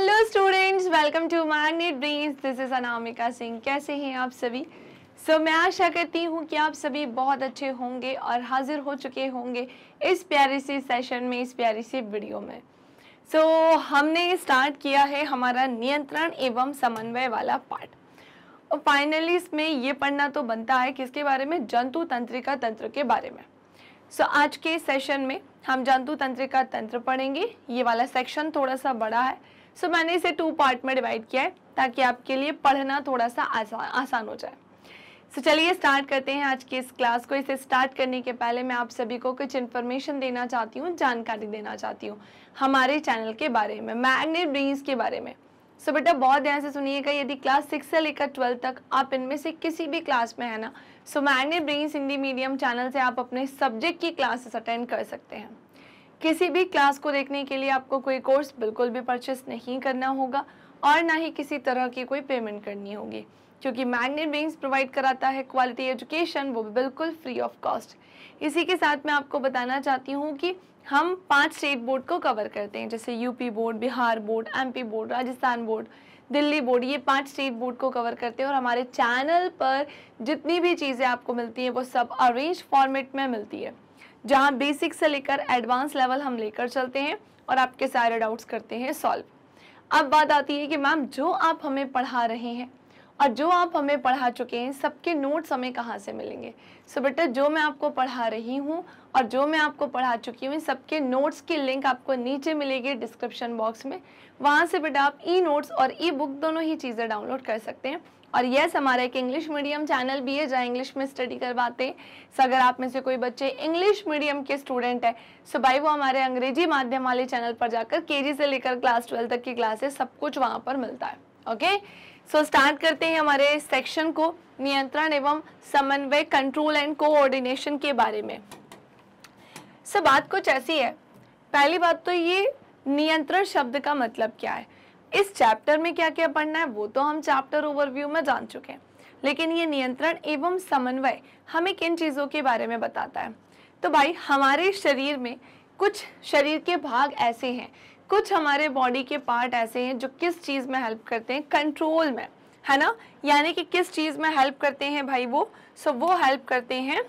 Hello students welcome to magnet brains this is Anamika Singh कैसे हैं आप सभी सो so, मैं आशा करती हूँ कि आप सभी बहुत अच्छे होंगे और हाजिर हो चुके होंगे इस प्यारे से सेशन में इस प्यारे से वीडियो में सो so, हमने स्टार्ट किया है हमारा नियंत्रण एवं समन्वय वाला पार्ट और फाइनली इसमें ये पढ़ना तो बनता है किसके बारे में जंतु तंत्रिका तंत्र के बारे में सो so, आज के सेशन में हम जंतु तंत्रिका तंत्र पढ़ेंगे ये वाला सेक्शन थोड़ा सा बड़ा है सो so, मैंने इसे टू पार्ट में डिवाइड किया है ताकि आपके लिए पढ़ना थोड़ा सा आसा, आसान हो जाए सो so, चलिए स्टार्ट करते हैं आज की इस क्लास को इसे स्टार्ट करने के पहले मैं आप सभी को कुछ इन्फॉर्मेशन देना चाहती हूँ जानकारी देना चाहती हूँ हमारे चैनल के बारे में मैग्नेट ब्रीज के बारे में सो so, बेटा बहुत ध्यान से सुनिएगा यदि क्लास सिक्स से लेकर ट्वेल्थ तक आप इनमें से किसी भी क्लास में है ना so magnet brains Hindi medium channel से आप अपने सब्जेक्ट की क्लासेस अटेंड कर सकते हैं किसी भी क्लास को देखने के लिए आपको कोई कोर्स बिल्कुल भी परचेस नहीं करना होगा और ना ही किसी तरह की कोई पेमेंट करनी होगी क्योंकि मैग्नेट बिंग्स प्रोवाइड कराता है क्वालिटी एजुकेशन वो बिल्कुल फ्री ऑफ कॉस्ट इसी के साथ मैं आपको बताना चाहती हूँ कि हम पांच स्टेट बोर्ड को कवर करते हैं जैसे UP board Bihar board MP board Rajasthan board Delhi board ये पांच स्टेट बोर्ड को कवर करते हैं और हमारे चैनल पर जितनी भी चीज़ें आपको मिलती हैं वो सब अरेंज फॉर्मेट में मिलती है जहां बेसिक से लेकर एडवांस लेवल हम लेकर चलते हैं और आपके सारे डाउट्स करते हैं सॉल्व अब बात आती है कि मैम जो आप हमें पढ़ा रहे हैं और जो आप हमें पढ़ा चुके हैं सबके नोट्स हमें कहाँ से मिलेंगे सो so, बेटा जो मैं आपको पढ़ा रही हूँ और जो मैं आपको पढ़ा चुकी हूँ सबके नोट्स की लिंक आपको नीचे मिलेगी डिस्क्रिप्शन बॉक्स में वहाँ से बेटा आप ई नोट्स और ई बुक दोनों ही चीज़ें डाउनलोड कर सकते हैं और यस हमारा एक इंग्लिश मीडियम चैनल भी है जहाँ इंग्लिश में स्टडी करवाते हैं सो अगर आप में से कोई बच्चे इंग्लिश मीडियम के स्टूडेंट है सो भाई वो हमारे अंग्रेजी माध्यम वाले चैनल पर जाकर के से लेकर क्लास ट्वेल्व तक की क्लासेस सब कुछ वहाँ पर मिलता है ओके सो स्टार्ट करते हैं हमारे सेक्शन को नियंत्रण एवं समन्वय कंट्रोल एंड कोऑर्डिनेशन के बारे में सो बात कुछ ऐसी है पहली बात तो ये नियंत्रण शब्द का मतलब क्या है इस चैप्टर में क्या क्या पढ़ना है वो तो हम चैप्टर ओवरव्यू में जान चुके हैं लेकिन ये नियंत्रण एवं समन्वय हमें किन चीज़ों के बारे में बताता है तो भाई हमारे शरीर में कुछ शरीर के भाग ऐसे हैं कुछ हमारे बॉडी के पार्ट ऐसे हैं जो किस चीज़ में हेल्प करते हैं कंट्रोल में है ना यानी कि किस चीज़ में हेल्प करते हैं भाई वो सो वो हेल्प करते हैं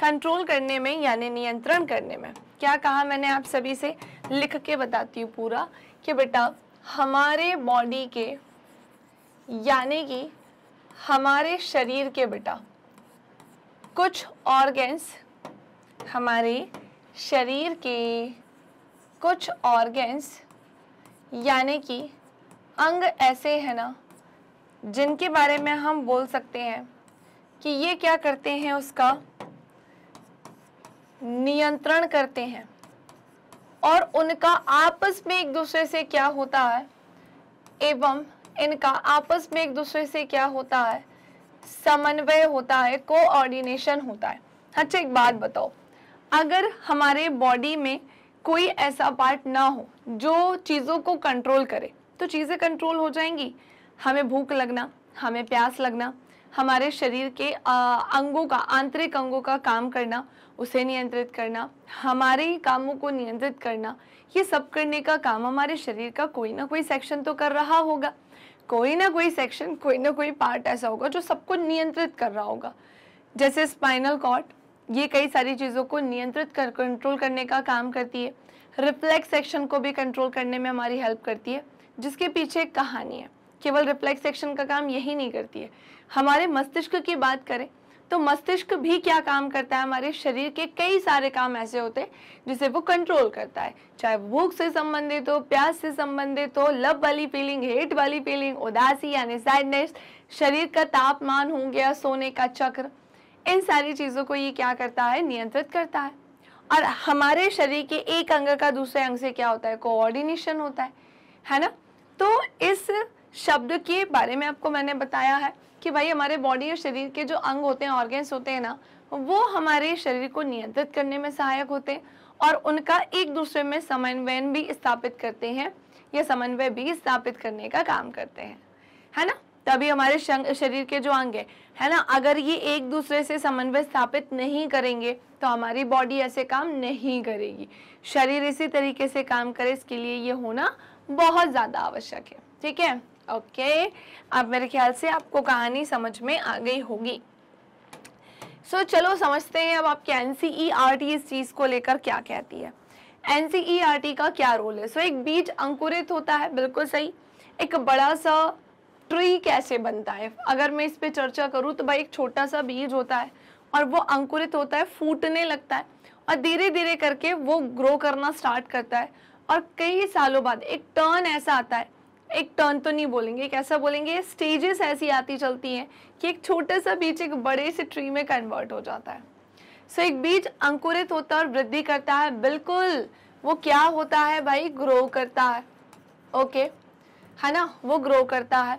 कंट्रोल करने में यानी नियंत्रण करने में क्या कहा मैंने आप सभी से लिख के बताती हूँ पूरा कि बेटा हमारे बॉडी के यानी कि हमारे शरीर के बेटा कुछ ऑर्गेन्स हमारे शरीर के कुछ ऑर्गेन्स यानी कि अंग ऐसे हैं ना जिनके बारे में हम बोल सकते हैं कि ये क्या करते हैं उसका नियंत्रण करते हैं और उनका आपस में एक दूसरे से क्या होता है एवं इनका आपस में एक दूसरे से क्या होता है समन्वय होता है कोऑर्डिनेशन होता है अच्छा एक बात बताओ अगर हमारे बॉडी में कोई ऐसा पार्ट ना हो जो चीज़ों को कंट्रोल करे तो चीज़ें कंट्रोल हो जाएंगी हमें भूख लगना हमें प्यास लगना हमारे शरीर के अंगों का आंतरिक अंगों का काम करना उसे नियंत्रित करना हमारे ही कामों को नियंत्रित करना ये सब करने का काम हमारे शरीर का कोई ना कोई सेक्शन तो कर रहा होगा कोई ना कोई सेक्शन कोई ना कोई पार्ट ऐसा होगा जो सबको नियंत्रित कर रहा होगा जैसे स्पाइनल कॉर्ड ये कई सारी चीज़ों को नियंत्रित कर कंट्रोल करने का काम करती है रिफ्लेक्स सेक्शन को भी कंट्रोल करने में हमारी हेल्प करती है जिसके पीछे एक कहानी है केवल रिफ्लेक्स सेक्शन का काम यही नहीं करती है हमारे मस्तिष्क की बात करें तो मस्तिष्क भी क्या काम करता है हमारे शरीर के कई सारे काम ऐसे होते हैं जिसे वो कंट्रोल करता है चाहे भूख से संबंधित हो प्यास से संबंधित हो लव वाली फीलिंग हेट वाली फीलिंग उदासी यानी सैडनेस शरीर का तापमान हो गया सोने का चक्र इन सारी चीज़ों को ये क्या करता है नियंत्रित करता है और हमारे शरीर के एक अंग का दूसरे अंग से क्या होता है कोऑर्डिनेशन होता है है ना तो इस शब्द के बारे में आपको मैंने बताया है कि भाई हमारे बॉडी और शरीर के जो अंग होते हैं ऑर्गेन्स होते हैं ना वो हमारे शरीर को नियंत्रित करने में सहायक होते हैं और उनका एक दूसरे में समन्वयन भी स्थापित करते हैं या समन्वय भी स्थापित करने का काम करते हैं है ना तभी हमारे शरीर के जो अंग है है ना अगर ये एक दूसरे से समन्वय स्थापित नहीं करेंगे तो हमारी बॉडी ऐसे काम नहीं करेगी शरीर इसी तरीके से काम करे इसके लिए ये होना बहुत ज़्यादा आवश्यक है ठीक है ओके अब मेरे ख्याल से आपको कहानी समझ में आ गई होगी सो so, चलो समझते हैं अब आपकी एन e इस चीज़ को लेकर क्या कहती है एन e का क्या रोल है सो so, एक बीज अंकुरित होता है बिल्कुल सही एक बड़ा सा ट्री कैसे बनता है अगर मैं इस पर चर्चा करूँ तो भाई एक छोटा सा बीज होता है और वो अंकुरित होता है फूटने लगता है और धीरे धीरे करके वो ग्रो करना स्टार्ट करता है और कई सालों बाद एक टर्न ऐसा आता है एक टर्न तो नहीं बोलेंगे एक ऐसा बोलेंगे स्टेजेस ऐसी आती चलती हैं कि एक छोटे सा बीज एक बड़े से ट्री में कन्वर्ट हो जाता है सो so, एक बीज अंकुरित होता है और वृद्धि करता है बिल्कुल वो क्या होता है भाई ग्रो करता है ओके okay. है ना वो ग्रो करता है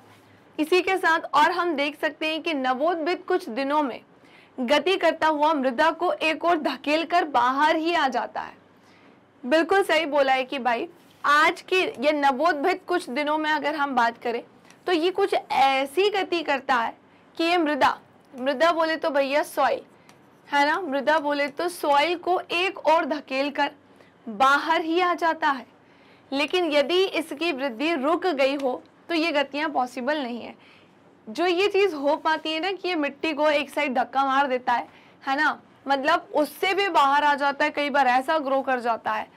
इसी के साथ और हम देख सकते हैं कि नवोद्भित कुछ दिनों में गति करता हुआ मृदा को एक और धकेल कर बाहर ही आ जाता है बिल्कुल सही बोला है कि भाई आज की ये नवोद्भित कुछ दिनों में अगर हम बात करें तो ये कुछ ऐसी गति करता है कि ये मृदा मृदा बोले तो भैया सॉइल है ना मृदा बोले तो सॉइल को एक और धकेल कर बाहर ही आ जाता है लेकिन यदि इसकी वृद्धि रुक गई हो तो ये गतियाँ पॉसिबल नहीं है जो ये चीज़ हो पाती है ना कि ये मिट्टी को एक साइड धक्का मार देता है है ना मतलब उससे भी बाहर आ जाता है कई बार ऐसा ग्रो कर जाता है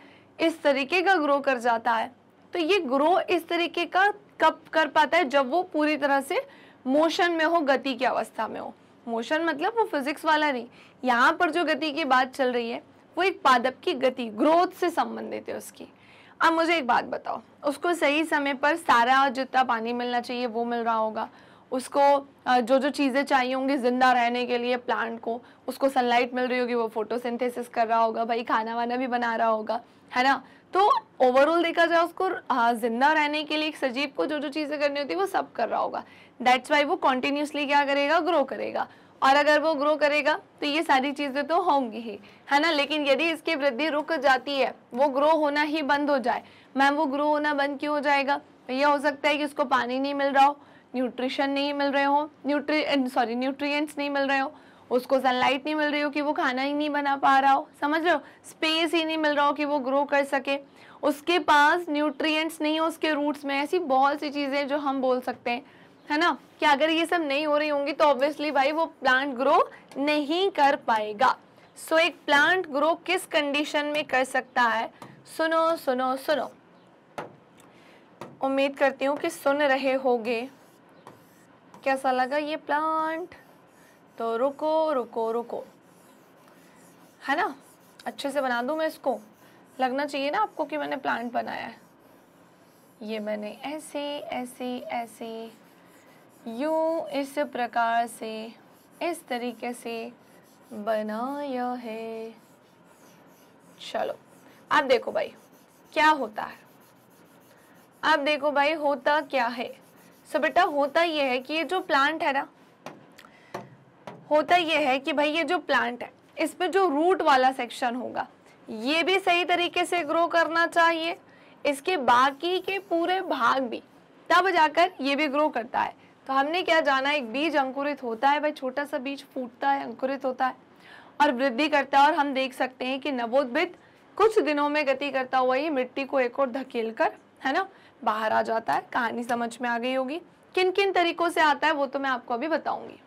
इस तरीके का ग्रो कर जाता है तो ये ग्रो इस तरीके का कब कर पाता है जब वो पूरी तरह से मोशन में हो गति की अवस्था में हो मोशन मतलब वो फिजिक्स वाला नहीं यहाँ पर जो गति की बात चल रही है वो एक पादप की गति ग्रोथ से संबंधित है उसकी अब मुझे एक बात बताओ उसको सही समय पर सारा जितना पानी मिलना चाहिए वो मिल रहा होगा उसको जो जो चीज़ें चाहिए होंगी ज़िंदा रहने के लिए प्लांट को उसको सनलाइट मिल रही होगी वो फोटोसिंथेसिस कर रहा होगा भाई खाना वाना भी बना रहा होगा है ना तो ओवरऑल देखा जाए उसको जिंदा रहने के लिए एक सजीव को जो जो चीज़ें करनी होती है वो सब कर रहा होगा दैट्स वाई वो कॉन्टिन्यूसली क्या करेगा ग्रो करेगा और अगर वो ग्रो करेगा तो ये सारी चीज़ें तो होंगी ही है ना लेकिन यदि इसकी वृद्धि रुक जाती है वो ग्रो होना ही बंद हो जाए मैम वो ग्रो होना बंद क्यों हो जाएगा तो यह हो सकता है कि उसको पानी नहीं मिल रहा हो न्यूट्रिशन नहीं मिल रहे हो न्यूट्री सॉरी न्यूट्रिएंट्स नहीं मिल रहे हो उसको सनलाइट नहीं मिल रही हो कि वो खाना ही नहीं बना पा रहा हो समझ लो स्पेस ही नहीं मिल रहा हो कि वो ग्रो कर सके उसके पास न्यूट्रिएंट्स नहीं हो उसके रूट्स में ऐसी बहुत सी चीज़ें जो हम बोल सकते हैं है ना कि अगर ये सब नहीं हो रही होंगी तो ऑब्वियसली भाई वो प्लांट ग्रो नहीं कर पाएगा सो so, एक प्लांट ग्रो किस कंडीशन में कर सकता है सुनो सुनो सुनो उम्मीद करती हूँ कि सुन रहे होगे कैसा लगा ये प्लांट तो रुको रुको रुको है ना अच्छे से बना दूँ मैं इसको लगना चाहिए ना आपको कि मैंने प्लांट बनाया है ये मैंने ऐसे ऐसे ऐसे यूँ इस प्रकार से इस तरीके से बनाया है चलो अब देखो भाई क्या होता है अब देखो भाई होता क्या है सो बेटा होता ये है कि ये जो प्लांट है ना होता यह है कि भाई ये जो प्लांट है इसमें जो रूट वाला सेक्शन होगा ये भी सही तरीके से ग्रो करना चाहिए इसके बाकी के पूरे भाग भी तब जाकर ये भी ग्रो करता है तो हमने क्या जाना एक बीज अंकुरित होता है भाई छोटा सा बीज फूटता है अंकुरित होता है और वृद्धि करता है और हम देख सकते हैं कि नवोद्भित कुछ दिनों में गति करता हुआ ये मिट्टी को एक और धकेल कर है ना बाहर आ जाता है कहानी समझ में आ गई होगी किन किन तरीकों से आता है वो तो मैं आपको अभी बताऊंगी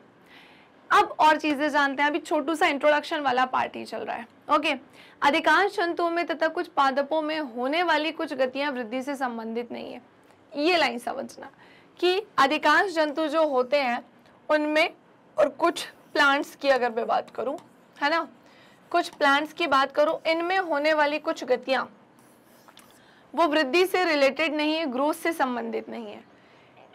अब और चीजें जानते हैं अभी छोटू सा इंट्रोडक्शन वाला पार्टी चल रहा है ओके अधिकांश जंतुओं में तथा कुछ पादपों में होने वाली कुछ गतियां वृद्धि से संबंधित नहीं है ये लाइन समझना कि अधिकांश जंतु जो होते हैं उनमें और कुछ प्लांट्स की अगर मैं बात करूं है ना कुछ प्लांट्स की बात करूं इनमें होने वाली कुछ गतियां वो वृद्धि से रिलेटेड नहीं है ग्रोथ से संबंधित नहीं है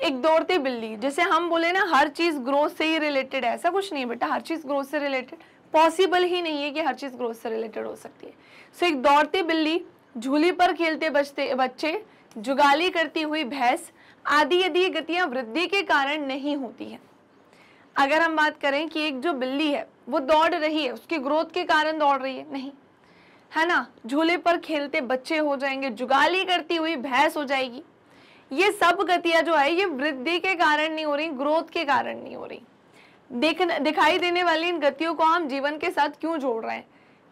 एक दौड़ती बिल्ली जैसे हम बोले ना हर चीज़ ग्रोथ से ही रिलेटेड है ऐसा कुछ नहीं बेटा हर चीज़ ग्रोथ से रिलेटेड पॉसिबल ही नहीं है कि हर चीज़ ग्रोथ से रिलेटेड हो सकती है सो so, एक दौड़ती बिल्ली झूली पर खेलते बचते बच्चे जुगाली करती हुई भैंस आदि यदि गतियां वृद्धि के कारण नहीं होती है अगर हम बात करें कि एक जो बिल्ली है वो दौड़ रही है उसकी ग्रोथ के कारण दौड़ रही है नहीं है ना झूले पर खेलते बच्चे हो जाएंगे जुगाली करती हुई भैंस हो जाएगी ये सब गतियां जो है ये वृद्धि के कारण नहीं हो रही ग्रोथ के कारण नहीं हो रही दिखाई देने वाली इन गतियों को हम जीवन के साथ क्यों जोड़ रहे हैं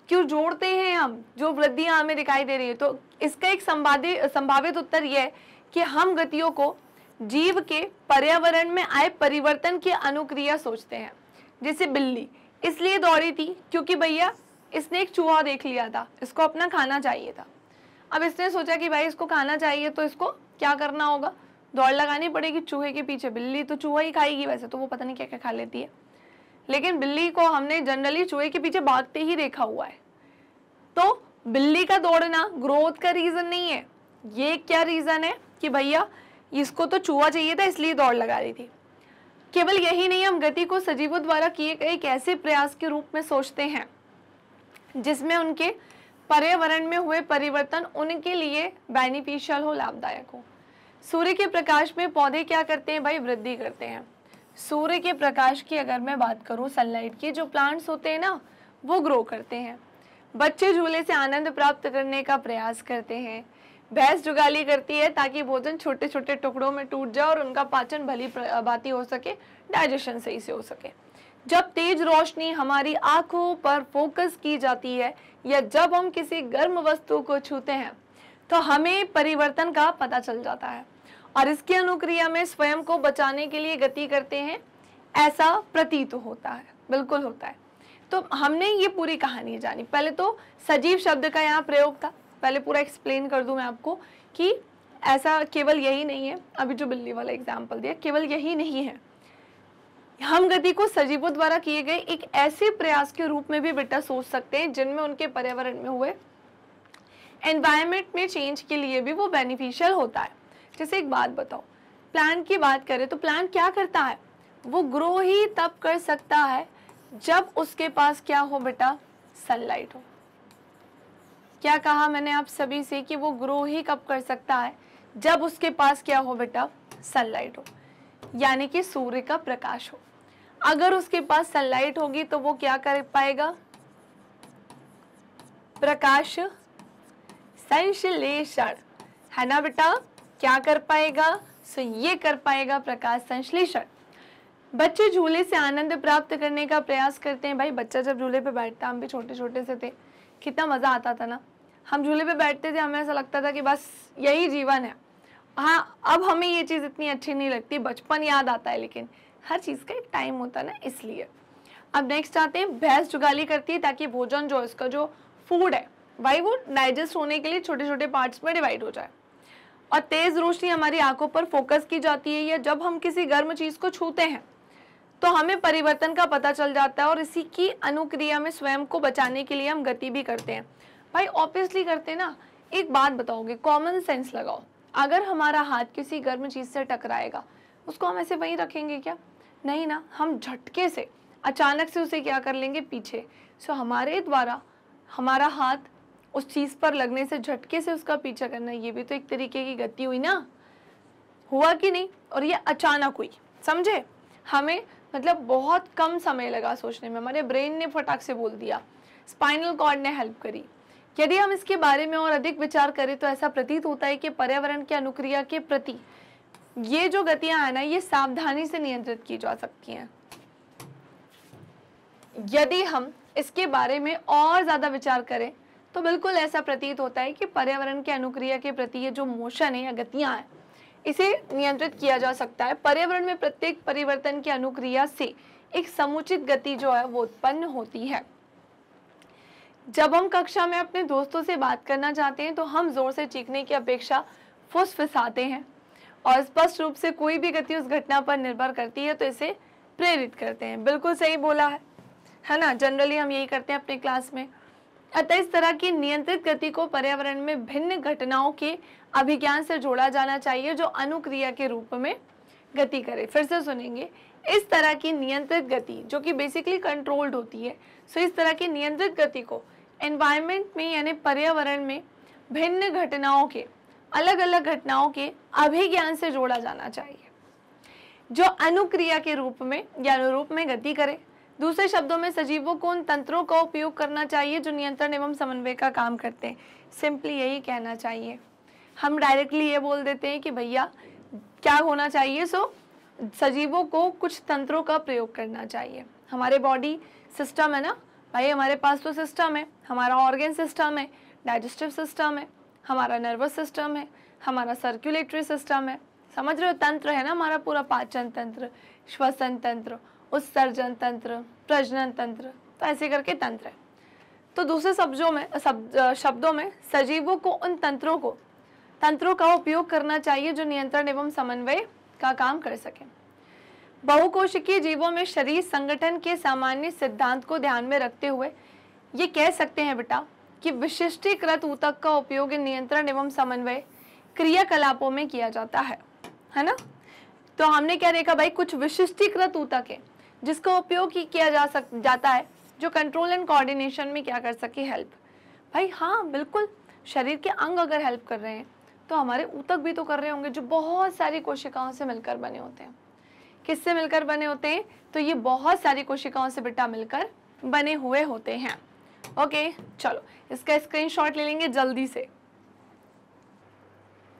क्यों जोड़ते हैं हम जो वृद्धियां हमें दिखाई दे रही है तो इसका एक संभावित संभावित उत्तर यह है कि हम गतियों को जीव के पर्यावरण में आए परिवर्तन की अनुक्रिया सोचते हैं जैसे बिल्ली इसलिए दौड़ी थी क्योंकि भैया इसने एक चूहा देख लिया था इसको अपना खाना चाहिए था अब इसने सोचा कि भाई इसको खाना चाहिए तो इसको क्या करना होगा दौड़ लगानी पड़ेगी चूहे के पीछे बिल्ली तो चूहा ही खाएगी वैसे तो वो पता नहीं क्या क्या खा लेती है लेकिन बिल्ली को हमने जनरली चूहे के पीछे भागते ही देखा हुआ है तो बिल्ली का दौड़ना ग्रोथ का रीज़न नहीं है ये क्या रीज़न है कि भैया इसको तो चूहा चाहिए था इसलिए दौड़ लगा रही थी केवल यही नहीं हम गति को सजीवों द्वारा किए गए एक ऐसे प्रयास के रूप में सोचते हैं जिसमें उनके पर्यावरण में हुए परिवर्तन उनके लिए बेनिफिशियल हो लाभदायक हो सूर्य के प्रकाश में पौधे क्या करते हैं भाई वृद्धि करते हैं सूर्य के प्रकाश की अगर मैं बात करूं सनलाइट की जो प्लांट्स होते हैं ना वो ग्रो करते हैं बच्चे झूले से आनंद प्राप्त करने का प्रयास करते हैं भैंस जुगाली करती है ताकि भोजन छोटे छोटे टुकड़ों में टूट जाए और उनका पाचन भली भाती हो सके डाइजेशन सही से हो सके जब तेज रोशनी हमारी आंखों पर फोकस की जाती है या जब हम किसी गर्म वस्तु को छूते हैं तो हमें परिवर्तन का पता चल जाता है और इसकी अनुक्रिया में स्वयं को बचाने के लिए गति करते हैं ऐसा प्रतीत होता है बिल्कुल होता है तो हमने ये पूरी कहानी जानी पहले तो सजीव शब्द का यहाँ प्रयोग था पहले पूरा एक्सप्लेन कर दूँ मैं आपको कि ऐसा केवल यही नहीं है अभी जो बिल्ली वाला एग्जाम्पल दिया केवल यही नहीं है हम गति को सजीवों द्वारा किए गए एक ऐसे प्रयास के रूप में भी बेटा सोच सकते हैं जिनमें उनके पर्यावरण में हुए एनवायरमेंट में चेंज के लिए भी वो बेनिफिशियल होता है जैसे एक बात बताओ प्लान की बात करें तो प्लान क्या करता है वो ग्रो ही तब कर सकता है जब उसके पास क्या हो बेटा सनलाइट हो क्या कहा मैंने आप सभी से कि वो ग्रो ही कब कर सकता है जब उसके पास क्या हो बेटा सनलाइट हो यानी कि सूर्य का प्रकाश हो अगर उसके पास सनलाइट होगी तो वो क्या कर पाएगा प्रकाश संश्लेषण है ना बेटा क्या कर पाएगा सो ये कर पाएगा प्रकाश संश्लेषण बच्चे झूले से आनंद प्राप्त करने का प्रयास करते हैं भाई बच्चा जब झूले पे बैठता हम भी छोटे छोटे से थे कितना मज़ा आता था ना हम झूले पे बैठते थे हमें ऐसा लगता था कि बस यही जीवन है हाँ अब हमें ये चीज़ इतनी अच्छी नहीं लगती बचपन याद आता है लेकिन हर चीज़ का एक टाइम होता है ना इसलिए अब नेक्स्ट आते हैं भैंस जुगाली करती है ताकि भोजन जो इसका जो फूड है भाई वो डाइजेस्ट होने के लिए छोटे छोटे पार्ट्स में डिवाइड हो जाए और तेज़ रोशनी हमारी आंखों पर फोकस की जाती है या जब हम किसी गर्म चीज़ को छूते हैं तो हमें परिवर्तन का पता चल जाता है और इसी की अनुक्रिया में स्वयं को बचाने के लिए हम गति भी करते हैं भाई ऑब्वियसली करते हैं ना एक बात बताओगे कॉमन सेंस लगाओ अगर हमारा हाथ किसी गर्म चीज़ से टकराएगा उसको हम ऐसे वहीं रखेंगे क्या नहीं ना हम झटके से अचानक से उसे क्या कर लेंगे पीछे सो हमारे द्वारा हमारा हाथ उस चीज़ पर लगने से झटके से उसका पीछा करना ये भी तो एक तरीके की गति हुई ना हुआ कि नहीं और ये अचानक हुई समझे हमें मतलब बहुत कम समय लगा सोचने में हमारे ब्रेन ने फटाक से बोल दिया स्पाइनल कॉर्ड ने हेल्प करी यदि हम इसके बारे में और अधिक विचार करें तो ऐसा प्रतीत होता है कि पर्यावरण की अनुक्रिया के प्रति ये जो गतियां है ना ये सावधानी से नियंत्रित की जा सकती हैं यदि हम इसके बारे में और ज़्यादा विचार करें तो बिल्कुल ऐसा प्रतीत होता है कि पर्यावरण के अनुक्रिया के प्रति ये जो मोशन है या गतियां हैं इसे नियंत्रित किया जा सकता है पर्यावरण में प्रत्येक परिवर्तन की अनुक्रिया से एक समुचित गति जो है वो उत्पन्न होती है जब हम कक्षा में अपने दोस्तों से बात करना चाहते हैं तो हम जोर से चीखने की अपेक्षा फुसफुसाते हैं और स्पष्ट रूप से कोई भी गति उस घटना पर निर्भर करती है तो इसे प्रेरित करते हैं बिल्कुल सही बोला है है ना जनरली हम यही करते हैं अपने क्लास में अतः इस तरह की नियंत्रित गति को पर्यावरण में भिन्न घटनाओं के अभिज्ञान से जोड़ा जाना चाहिए जो अनुक्रिया के रूप में गति करे फिर से सुनेंगे इस तरह की नियंत्रित गति जो कि बेसिकली कंट्रोल्ड होती है सो इस तरह की नियंत्रित गति को एनवायरमेंट में यानी पर्यावरण में भिन्न घटनाओं के अलग अलग घटनाओं के अभिज्ञान से जोड़ा जाना चाहिए जो अनुक्रिया के रूप में या अनुरूप में गति करे दूसरे शब्दों में सजीवों को उन तंत्रों का उपयोग करना चाहिए जो नियंत्रण एवं समन्वय का काम करते हैं सिंपली यही कहना चाहिए हम डायरेक्टली ये बोल देते हैं कि भैया क्या होना चाहिए सो सजीवों को कुछ तंत्रों का प्रयोग करना चाहिए हमारे बॉडी सिस्टम है ना भाई हमारे पास तो सिस्टम है हमारा ऑर्गेन सिस्टम है डाइजेस्टिव सिस्टम है हमारा नर्वस सिस्टम है हमारा सर्कुलेटरी सिस्टम है समझ रहे हो तंत्र है ना हमारा पूरा पाचन तंत्र श्वसन तंत्र उत्सर्जन तंत्र प्रजनन तंत्र तो ऐसे करके तंत्र है तो दूसरे शब्दों में सब शब्दों में सजीवों को उन तंत्रों को तंत्रों का उपयोग करना चाहिए जो नियंत्रण एवं समन्वय का काम कर सके बहुकोशिकीय जीवों में शरीर संगठन के सामान्य सिद्धांत को ध्यान में रखते हुए ये कह सकते हैं बेटा कि विशिष्टीकृत ऊतक का उपयोग नियंत्रण एवं समन्वय क्रियाकलापों में किया जाता है है ना तो हमने क्या देखा भाई कुछ विशिष्टीकृत ऊतक है जिसका उपयोग ही किया जा सक जाता है जो कंट्रोल एंड कोऑर्डिनेशन में क्या कर सके हेल्प भाई हाँ बिल्कुल शरीर के अंग अगर हेल्प कर रहे हैं तो हमारे ऊतक भी तो कर रहे होंगे जो बहुत सारी कोशिकाओं से मिलकर बने होते हैं किससे मिलकर बने होते हैं तो ये बहुत सारी कोशिकाओं से बेटा मिलकर बने हुए होते हैं ओके चलो इसका स्क्रीनशॉट ले लेंगे जल्दी से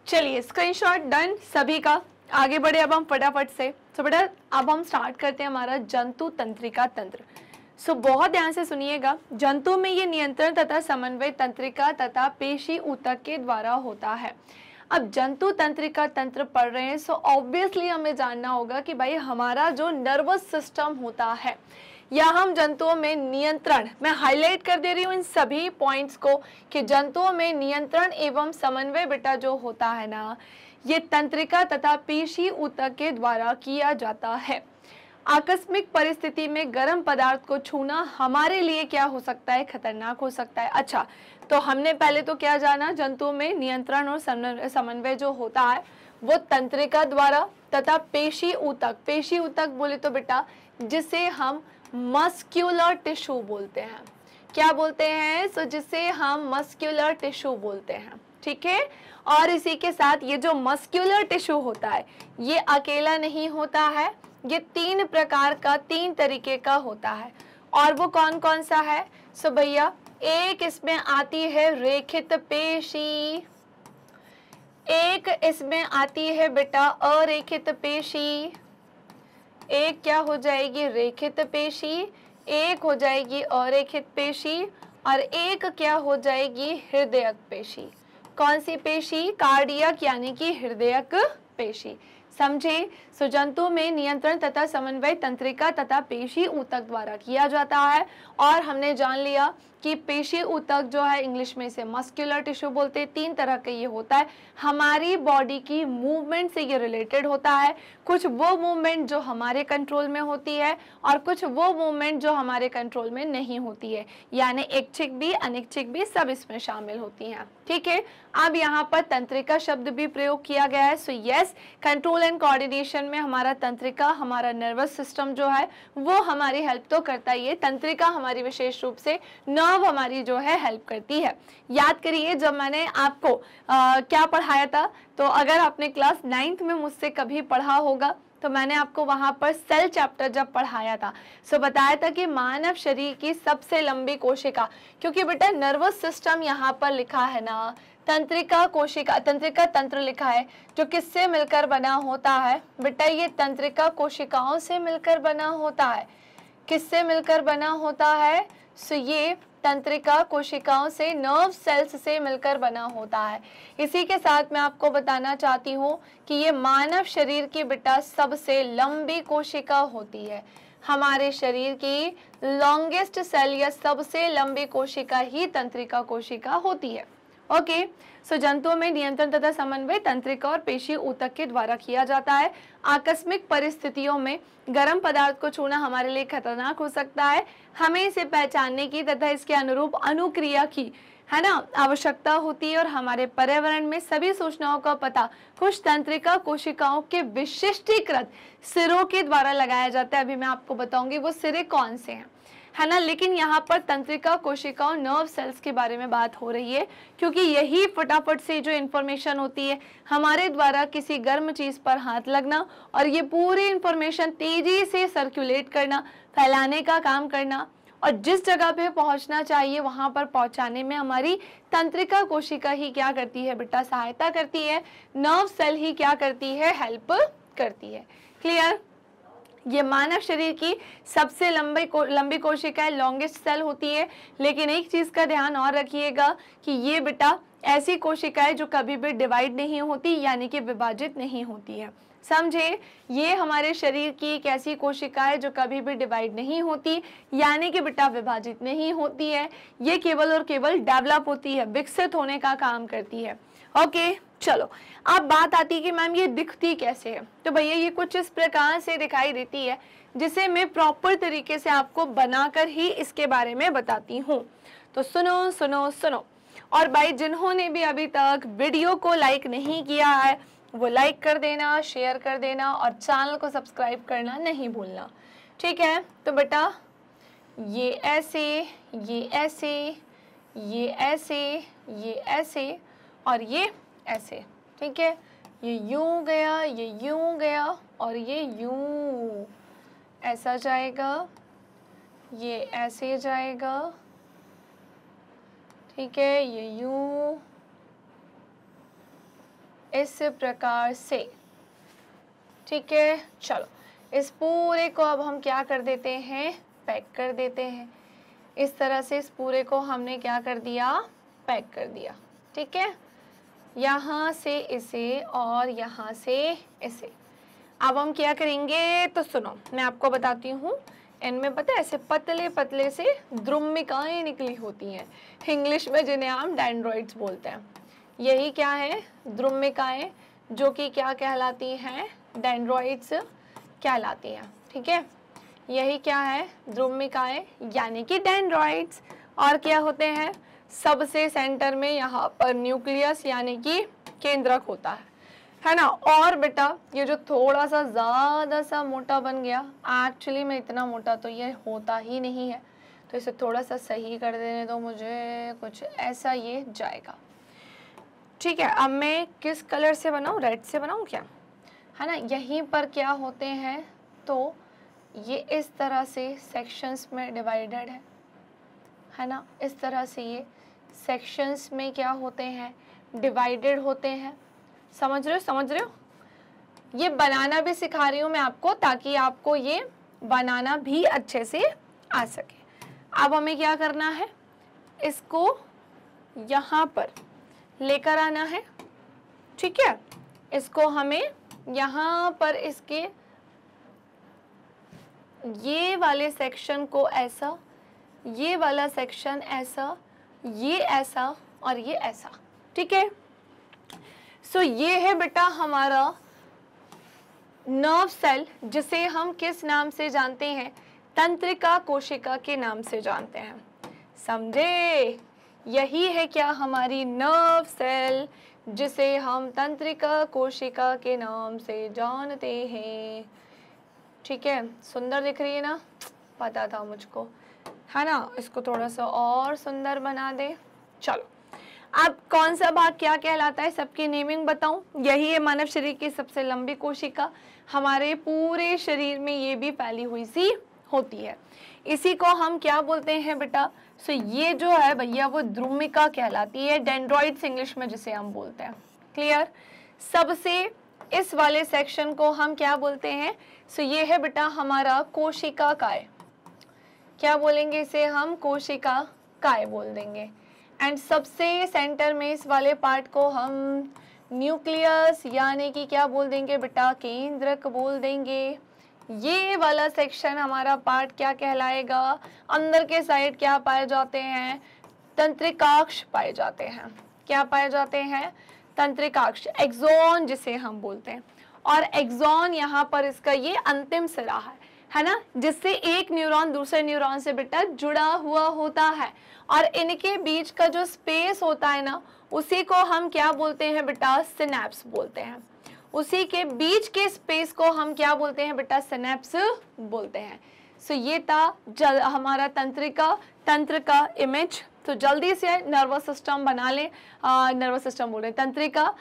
चलिए स्क्रीनशॉट डन सभी का आगे बढ़े अब हम फटाफट से तो बेटा अब हम स्टार्ट करते हैं हमारा जंतु तंत्रिका तंत्र सो बहुत ध्यान से सुनिएगा जंतु में ये नियंत्रण तथा समन्वय तंत्रिका तथा पेशी ऊतक के द्वारा होता है अब जंतु तंत्रिका तंत्र पढ़ रहे हैं सो ऑब्वियसली हमें जानना होगा कि भाई हमारा जो नर्वस सिस्टम होता है या हम जंतुओं में नियंत्रण मैं हाईलाइट कर दे रही हूँ इन सभी पॉइंट्स को कि जंतुओं में नियंत्रण एवं समन्वय बेटा जो होता है ना ये तंत्रिका तथा पेशी ऊतक के द्वारा किया जाता है आकस्मिक परिस्थिति में गर्म पदार्थ को छूना हमारे लिए क्या हो सकता है खतरनाक हो सकता है अच्छा तो हमने पहले तो क्या जाना जंतुओं में नियंत्रण और समन्वय जो होता है वो तंत्रिका द्वारा तथा पेशी ऊतक पेशी ऊतक बोले तो बेटा जिसे हम मस्क्यूलर टिश्यू बोलते हैं क्या बोलते हैं सो so, जिसे हम मस्क्यूलर टिश्यू बोलते हैं ठीक है और इसी के साथ ये जो मस्क्यूलर टिश्यू होता है ये अकेला नहीं होता है ये तीन प्रकार का तीन तरीके का होता है और वो कौन कौन सा है सो so, भैया एक इसमें आती है रेखित पेशी एक इसमें आती है बेटा अरेखित पेशी एक क्या हो जाएगी रेखित पेशी एक हो जाएगी अरेखित पेशी और एक क्या हो जाएगी हृदयक पेशी कौन सी पेशी कार्डियक यानी कि हृदयक पेशी समझे सो में नियंत्रण तथा समन्वय तंत्रिका तथा पेशी ऊतक द्वारा किया जाता है और हमने जान लिया कि पेशी ऊतक जो है इंग्लिश में इसे मस्कुलर टिश्यू बोलते हैं तीन तरह के ये होता है हमारी बॉडी की मूवमेंट से ये रिलेटेड होता है कुछ वो मूवमेंट जो हमारे कंट्रोल में होती है और कुछ वो मूवमेंट जो हमारे कंट्रोल में नहीं होती है यानी इच्छिक भी अनिच्छिक भी सब इसमें शामिल होती हैं ठीक है अब यहाँ पर तंत्रिका शब्द भी प्रयोग किया गया है so yes control and coordination में हमारा तंत्रिका हमारा नर्वस सिस्टम जो है वो हमारी हेल्प तो करता ही है तंत्रिका हमारी विशेष रूप से नर्व हमारी जो है हेल्प करती है याद करिए जब मैंने आपको आ, क्या पढ़ाया था तो अगर आपने क्लास नाइन्थ में मुझसे कभी पढ़ा होगा तो मैंने आपको वहाँ पर सेल चैप्टर जब पढ़ाया था सो बताया था कि मानव शरीर की सबसे लंबी कोशिका क्योंकि बेटा नर्वस सिस्टम यहाँ पर लिखा है ना तंत्रिका कोशिका तंत्रिका तंत्र लिखा है जो किससे मिलकर बना होता है बेटा ये तंत्रिका कोशिकाओं से मिलकर बना होता है किससे मिलकर बना होता है सो ये तंत्रिका कोशिकाओं से नर्व सेल्स से मिलकर बना होता है इसी के साथ मैं आपको बताना चाहती हूँ कि ये मानव शरीर की बेटा सबसे लंबी कोशिका होती है हमारे शरीर की लॉन्गेस्ट सेल या सबसे लंबी कोशिका ही तंत्रिका कोशिका होती है ओके सो जंतुओं में नियंत्रण तथा समन्वय तंत्रिका और पेशी ऊतक के द्वारा किया जाता है आकस्मिक परिस्थितियों में गर्म पदार्थ को छूना हमारे लिए खतरनाक हो सकता है हमें इसे पहचानने की तथा इसके अनुरूप अनुक्रिया की है ना आवश्यकता होती है और हमारे पर्यावरण में सभी सूचनाओं का पता कुछ तंत्रिका कोशिकाओं के विशिष्टीकृत सिरों के द्वारा लगाया जाता है अभी मैं आपको बताऊंगी वो सिरे कौन से हैं है ना लेकिन यहाँ पर तंत्रिका कोशिकाओं नर्व सेल्स के बारे में बात हो रही है क्योंकि यही फटाफट से जो इन्फॉर्मेशन होती है हमारे द्वारा किसी गर्म चीज़ पर हाथ लगना और ये पूरी इन्फॉर्मेशन तेज़ी से सर्कुलेट करना फैलाने का काम करना और जिस जगह पे पहुंचना चाहिए वहां पर पहुंचाने में हमारी तंत्रिका कोशिका ही क्या करती है बेटा सहायता करती है नर्व सेल ही क्या करती है हेल्प करती है क्लियर ये मानव शरीर की सबसे लंबी को, लंबी कोशिका है लॉन्गेस्ट सेल होती है लेकिन एक चीज़ का ध्यान और रखिएगा कि ये बेटा ऐसी कोशिकाएं जो कभी भी डिवाइड नहीं होती यानी कि विभाजित नहीं होती है समझे ये हमारे शरीर की एक ऐसी कोशिका है जो कभी भी डिवाइड नहीं होती यानी कि बेटा विभाजित नहीं होती है ये केवल और केवल डेवलप होती है विकसित होने का काम करती है ओके चलो अब बात आती है कि मैम ये दिखती कैसे है तो भैया ये कुछ इस प्रकार से दिखाई देती है जिसे मैं प्रॉपर तरीके से आपको बनाकर ही इसके बारे में बताती हूँ तो सुनो सुनो सुनो और भाई जिन्होंने भी अभी तक वीडियो को लाइक नहीं किया है वो लाइक कर देना शेयर कर देना और चैनल को सब्सक्राइब करना नहीं भूलना ठीक है तो बेटा ये ऐसे ये ऐसे ये ऐसे ये ऐसे और ये ऐसे ठीक है ये यूं गया ये यूं गया और ये यूं ऐसा जाएगा ये ऐसे जाएगा ठीक है ये यूं इस प्रकार से ठीक है चलो इस पूरे को अब हम क्या कर देते हैं पैक कर देते हैं इस तरह से इस पूरे को हमने क्या कर दिया पैक कर दिया ठीक है यहाँ से इसे और यहाँ से इसे अब हम क्या करेंगे तो सुनो मैं आपको बताती हूँ इनमें पता है ऐसे पतले पतले से द्रुमिकाएँ निकली होती हैं इंग्लिश में जिन्हें हम डेंड्रॉइड्स बोलते हैं यही क्या है द्रुमिकाएँ जो कि क्या कहलाती हैं डेंड्रॉइड्स कहलाती हैं ठीक है यही क्या है द्रुमिकाएँ यानी कि डेंड्रॉइड्स और क्या होते हैं सबसे सेंटर में यहाँ पर न्यूक्लियस यानी कि केंद्रक होता है है ना और बेटा ये जो थोड़ा सा ज़्यादा सा मोटा बन गया एक्चुअली में इतना मोटा तो ये होता ही नहीं है तो इसे थोड़ा सा सही कर देने दो मुझे कुछ ऐसा ये जाएगा ठीक है अब मैं किस कलर से बनाऊँ रेड से बनाऊँ क्या है ना यहीं पर क्या होते हैं तो ये इस तरह से सेक्शंस में डिवाइडेड है है ना इस तरह से ये सेक्शंस में क्या होते हैं डिवाइडेड होते हैं समझ रहे हो समझ रहे हो ये बनाना भी सिखा रही हूँ मैं आपको ताकि आपको ये बनाना भी अच्छे से आ सके अब हमें क्या करना है इसको यहाँ पर लेकर आना है ठीक है इसको हमें यहाँ पर इसके ये वाले सेक्शन को ऐसा ये वाला सेक्शन ऐसा ये ऐसा और ये ऐसा ठीक है सो ये है बेटा हमारा नर्व सेल जिसे हम किस नाम से जानते हैं तंत्रिका कोशिका के नाम से जानते हैं समझे यही है क्या हमारी नर्व सेल जिसे हम तंत्रिका कोशिका के नाम से जानते हैं ठीक है सुंदर दिख रही है ना पता था मुझको है ना इसको थोड़ा सा और सुंदर बना दे चलो अब कौन सा भाग क्या कहलाता है सबकी नेमिंग बताऊं यही है मानव शरीर की सबसे लंबी कोशिका हमारे पूरे शरीर में ये भी फैली हुई सी होती है इसी को हम क्या बोलते हैं बेटा सो ये जो है भैया वो द्रुमिका कहलाती है डेंड्रॉइड्स इंग्लिश में जिसे हम बोलते हैं क्लियर सबसे इस वाले सेक्शन को हम क्या बोलते हैं सो ये है बेटा हमारा कोशिका काय क्या बोलेंगे इसे हम कोशिका काय बोल देंगे एंड सबसे सेंटर में इस वाले पार्ट को हम न्यूक्लियस यानी कि क्या बोल देंगे बेटा केंद्रक बोल देंगे ये वाला सेक्शन हमारा पार्ट क्या कहलाएगा अंदर के साइड क्या पाए जाते हैं तंत्रिकाक्ष पाए जाते हैं क्या पाए जाते हैं तंत्रिकाक्ष एक्सोन जिसे हम बोलते हैं और एक्सोन यहाँ पर इसका ये अंतिम सिरा है है ना जिससे एक न्यूरॉन दूसरे न्यूरॉन से बेटा जुड़ा हुआ होता है और इनके बीच का जो स्पेस होता है ना उसी को हम क्या बोलते हैं बेटा सिनेप्स बोलते हैं उसी के बीच के स्पेस को हम क्या बोलते हैं बेटा सिनेप्स बोलते हैं सो ये था जल हमारा तंत्रिका तंत्र का इमेज तो जल्दी से नर्वस सिस्टम बना लें नर्वस सिस्टम बोल रहे हैं तंत्रिका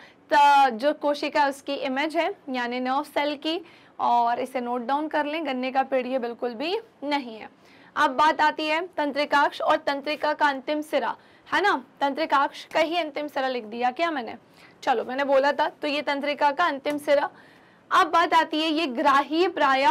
जो कोशिका उसकी इमेज है यानी नर्व सेल की और इसे नोट डाउन कर लें गन्ने का पेड़ ये बिल्कुल भी नहीं है अब बात आती है तंत्रिकाक्ष और तंत्रिका का अंतिम सिरा है ना तंत्रिकाक्ष का ही अंतिम सिरा लिख दिया क्या मैंने चलो मैंने बोला था तो ये तंत्रिका का अंतिम सिरा अब बात आती है ये ग्राही प्राय